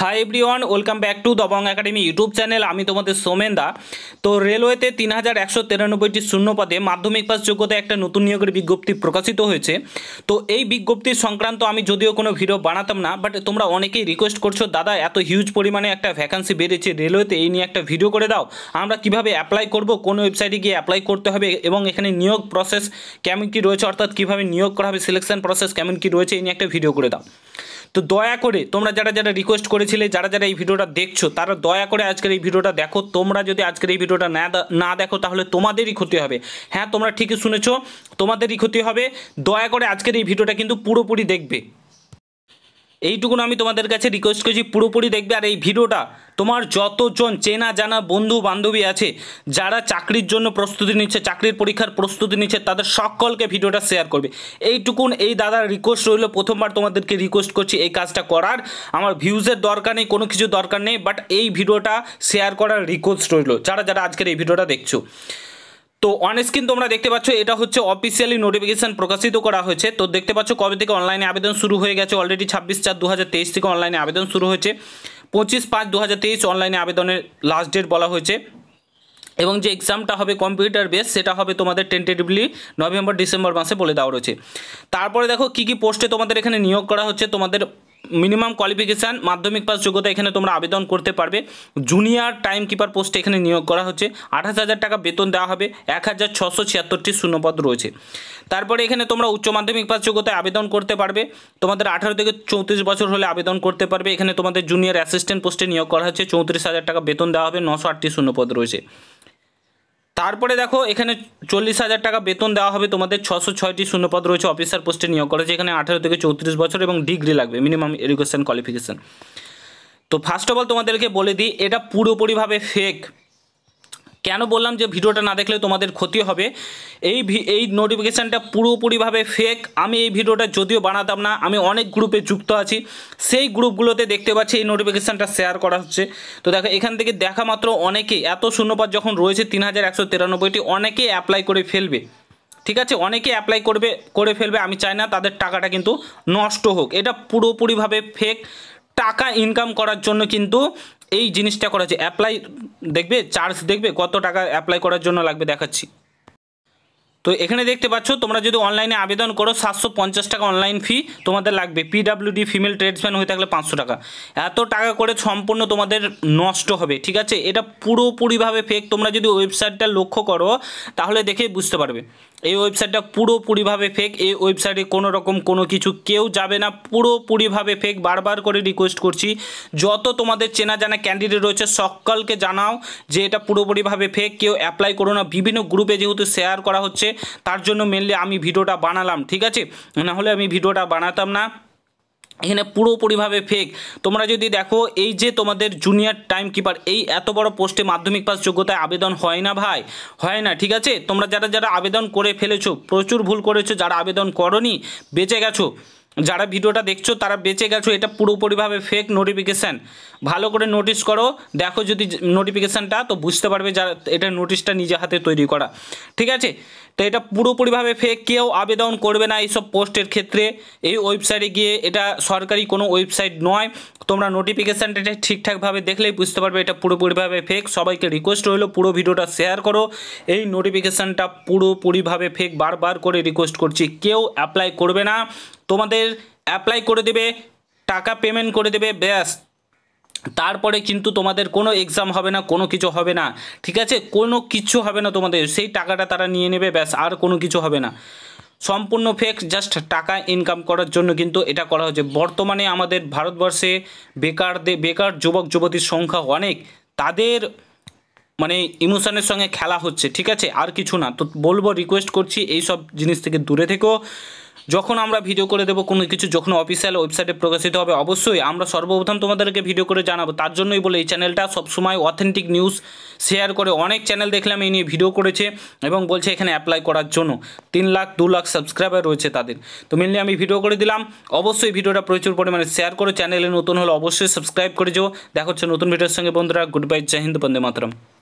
high everyone welcome back to Dabang academy YouTube channel আমি তোমাদের সোমেনদা তো রেলওয়েতে তিন হাজার একশো তিরানব্বইটি শূন্যপদে মাধ্যমিক পাস যোগ্যতা একটা নতুন নিয়োগের বিজ্ঞপ্তি প্রকাশিত হয়েছে তো এই বিজ্ঞপ্তির সংক্রান্ত আমি যদিও কোনো ভিডিও বানাতাম না বাট তোমরা অনেকেই রিকোয়েস্ট করছো দাদা এত হিউজ পরিমাণে একটা ভ্যাকান্সি বেড়েছে রেলওয়েতে এই নিয়ে একটা ভিডিও করে দাও আমরা কিভাবে অ্যাপ্লাই করব কোন ওয়েবসাইটে গিয়ে অ্যাপ্লাই করতে হবে এবং এখানে নিয়োগ প্রসেস কেমন কী রয়েছে অর্থাৎ কীভাবে নিয়োগ করা হবে সিলেকশন প্রসেস কেমন কী রয়েছে এই নিয়ে একটা ভিডিও করে দাও তো দয়া করে তোমরা যারা যারা রিকোয়েস্ট করেছিলে যারা যারা এই ভিডিওটা দেখছো তারা দয়া করে আজকের এই ভিডিওটা দেখো তোমরা যদি আজকের এই ভিডিওটা না না দেখো তাহলে তোমাদেরই ক্ষতি হবে হ্যাঁ তোমরা ঠিকই শুনেছো তোমাদেরই ক্ষতি হবে দয়া করে আজকের এই ভিডিওটা কিন্তু পুরোপুরি দেখবে এইটুকুন আমি তোমাদের কাছে রিকোয়েস্ট করছি পুরোপুরি দেখবে আর এই ভিডিওটা তোমার যতজন চেনা জানা বন্ধু বান্ধবী আছে যারা চাকরির জন্য প্রস্তুতি নিচ্ছে চাকরির পরীক্ষার প্রস্তুতি নিচ্ছে তাদের সকলকে ভিডিওটা শেয়ার করবে এইটুকুন এই দাদার রিকোয়েস্ট রইল প্রথমবার তোমাদেরকে রিকোয়েস্ট করছি এই কাজটা করার আমার ভিউজের দরকার নেই কোনো কিছু দরকার নেই বাট এই ভিডিওটা শেয়ার করার রিকোয়েস্ট রইল যারা যারা আজকের এই ভিডিওটা দেখছো তো অন স্ক্রিন তোমরা দেখতে পাচ্ছ এটা হচ্ছে অফিসিয়ালি নোটিফিকেশান প্রকাশিত করা হয়েছে তো দেখতে পাচ্ছ কবে থেকে অনলাইনে আবেদন শুরু হয়ে গেছে অলরেডি ছাব্বিশ চার দু থেকে অনলাইনে আবেদন শুরু হয়েছে পঁচিশ পাঁচ দু অনলাইনে আবেদনের লাস্ট ডেট বলা হয়েছে এবং যে এক্সামটা হবে কম্পিউটার বেস সেটা হবে তোমাদের টেন্টেটিভলি নভেম্বর ডিসেম্বর মাসে বলে দেওয়া রয়েছে তারপরে দেখো কি কি পোস্টে তোমাদের এখানে নিয়োগ করা হচ্ছে তোমাদের মিনিমাম কোয়ালিফিকেশান মাধ্যমিক পাস যোগ্যতা এখানে তোমরা আবেদন করতে পারবে জুনিয়র টাইম কিপার পোস্টে এখানে নিয়োগ করা হচ্ছে আঠাশ হাজার টাকা বেতন দেওয়া হবে এক হাজার ছশো ছিয়াত্তরটি শূন্যপদ রয়েছে তারপরে এখানে তোমরা উচ্চ মাধ্যমিক পাস যোগ্যতায় আবেদন করতে পারবে তোমাদের আঠারো থেকে চৌত্রিশ বছর হলে আবেদন করতে পারবে এখানে তোমাদের জুনিয়র অ্যাসিস্ট্যান্ট পোস্টে নিয়োগ করা হচ্ছে চৌত্রিশ হাজার টাকা বেতন দেওয়া হবে নশো আটটি শূন্যপদ রয়েছে তারপরে দেখো এখানে চল্লিশ হাজার টাকা বেতন দেওয়া হবে তোমাদের ছশো ছয়টি শূন্যপদ রয়েছে অফিসার পোস্টে নিয়োগ করেছে এখানে আঠারো থেকে চৌত্রিশ বছর এবং ডিগ্রি লাগবে মিনিমাম এডুকেশন কোয়ালিফিকেশান তো ফার্স্ট অফ অল তোমাদেরকে বলে দিই এটা পুরোপুরিভাবে ফেক কেন বললাম যে ভিডিওটা না দেখলে তোমাদের ক্ষতি হবে এই এই নোটিফিকেশানটা পুরোপুরিভাবে ফেক আমি এই ভিডিওটা যদিও বানাতাম না আমি অনেক গ্রুপে যুক্ত আছি সেই গ্রুপগুলোতে দেখতে পাচ্ছি এই নোটিফিকেশানটা শেয়ার করা হচ্ছে তো দেখো এখান থেকে দেখা মাত্র অনেকেই এত শূন্যপাত যখন রয়েছে তিন হাজার একশো তিরানব্বইটি অনেকেই অ্যাপ্লাই করে ফেলবে ঠিক আছে অনেকে অ্যাপ্লাই করবে করে ফেলবে আমি চাই না তাদের টাকাটা কিন্তু নষ্ট হোক এটা পুরোপুরিভাবে ফেক টাকা ইনকাম করার জন্য কিন্তু এই জিনিসটা করা যে অ্যাপ্লাই দেখবে চার্জ দেখবে কত টাকা অ্যাপ্লাই করার জন্য লাগবে দেখাচ্ছি তো এখানে দেখতে পাচ্ছ তোমরা যদি অনলাইনে আবেদন করো সাতশো পঞ্চাশ টাকা অনলাইন ফি তোমাদের লাগবে পিডাব্লিউডি ফিমেল ট্রেডসম্যান হয়ে থাকলে পাঁচশো টাকা এত টাকা করে সম্পূর্ণ তোমাদের নষ্ট হবে ঠিক আছে এটা পুরোপুরিভাবে ফেক তোমরা যদি ওয়েবসাইটটা লক্ষ্য করো তাহলে দেখে বুঝতে পারবে এই ওয়েবসাইটটা পুরোপুরিভাবে ফেক এই ওয়েবসাইটে কোনো রকম কোনো কিছু কেউ যাবে না পুরোপুরিভাবে ফেক বারবার করে রিকোয়েস্ট করছি যত তোমাদের চেনা জানা ক্যান্ডিডেট রয়েছে সকলকে জানাও যে এটা পুরোপুরিভাবে ফেক কেউ অ্যাপ্লাই করো না বিভিন্ন গ্রুপে যেহেতু শেয়ার করা হচ্ছে তার জন্য মেনলি আমি ভিডিওটা বানালাম ঠিক আছে না হলে আমি ভিডিওটা বানাতাম না এখানে পুরোপুরিভাবে ফেক তোমরা যদি দেখো এই যে তোমাদের জুনিয়র টাইম কিপার এই এত বড় পোস্টে মাধ্যমিক পাস যোগ্যতায় আবেদন হয় না ভাই হয় না ঠিক আছে তোমরা যারা যারা আবেদন করে ফেলেছো প্রচুর ভুল করেছো যারা আবেদন করনি বেঁচে গেছো যারা ভিডিওটা দেখছো তারা বেঁচে গেছো এটা পুরোপুরিভাবে ফেক নোটিফিকেশান ভালো করে নোটিস করো দেখো যদি নোটিফিকেশানটা তো বুঝতে পারবে যারা এটা নোটিশটা নিজে হাতে তৈরি করা ঠিক আছে তো এটা পুরোপুরিভাবে ফেক কেউ আবেদন করবে না এইসব পোস্টের ক্ষেত্রে এই ওয়েবসাইটে গিয়ে এটা সরকারি কোনো ওয়েবসাইট নয় তোমরা নোটিফিকেশানটা ঠিকঠাকভাবে দেখলেই বুঝতে পারবে এটা পুরোপুরিভাবে ফেক সবাইকে রিকোয়েস্ট রইলো পুরো ভিডিওটা শেয়ার করো এই নোটিফিকেশানটা পুরোপুরিভাবে ফেক বারবার করে রিকোয়েস্ট করছি কেউ অ্যাপ্লাই করবে না তোমাদের অ্যাপ্লাই করে দেবে টাকা পেমেন্ট করে দেবে ব্যাস তারপরে কিন্তু তোমাদের কোনো এক্সাম হবে না কোনো কিছু হবে না ঠিক আছে কোনো কিছু হবে না তোমাদের সেই টাকাটা তারা নিয়ে নেবে ব্যাস আর কোনো কিছু হবে না সম্পূর্ণ ফেক জাস্ট টাকা ইনকাম করার জন্য কিন্তু এটা করা হচ্ছে বর্তমানে আমাদের ভারতবর্ষে বেকারদের বেকার যুবক যুবতীর সংখ্যা অনেক তাদের মানে ইমোশনের সঙ্গে খেলা হচ্ছে ঠিক আছে আর কিছু না তো বলবো রিকোয়েস্ট করছি এই সব জিনিস থেকে দূরে থেকেও যখন আমরা ভিডিও করে দেবো কোনো কিছু যখন অফিসিয়াল ওয়েবসাইটে প্রকাশিত হবে অবশ্যই আমরা সর্বপ্রথম তোমাদেরকে ভিডিও করে জানাবো তার জন্যই বলে এই চ্যানেলটা সবসময় অথেন্টিক নিউজ শেয়ার করে অনেক চ্যানেল দেখলাম এই নিয়ে ভিডিও করেছে এবং বলছে এখানে অ্যাপ্লাই করার জন্য তিন লাখ দু লাখ সাবস্ক্রাইবার রয়েছে তাদের তো মেনলি আমি ভিডিও করে দিলাম অবশ্যই ভিডিওটা প্রচুর পরিমাণে শেয়ার করো চ্যানেলে নতুন হলে অবশ্যই সাবস্ক্রাইব করে যেও দেখা হচ্ছে নতুন ভিডিওর সঙ্গে বন্ধুরা গুড বাই জয় হিন্দু বন্দে মাতরম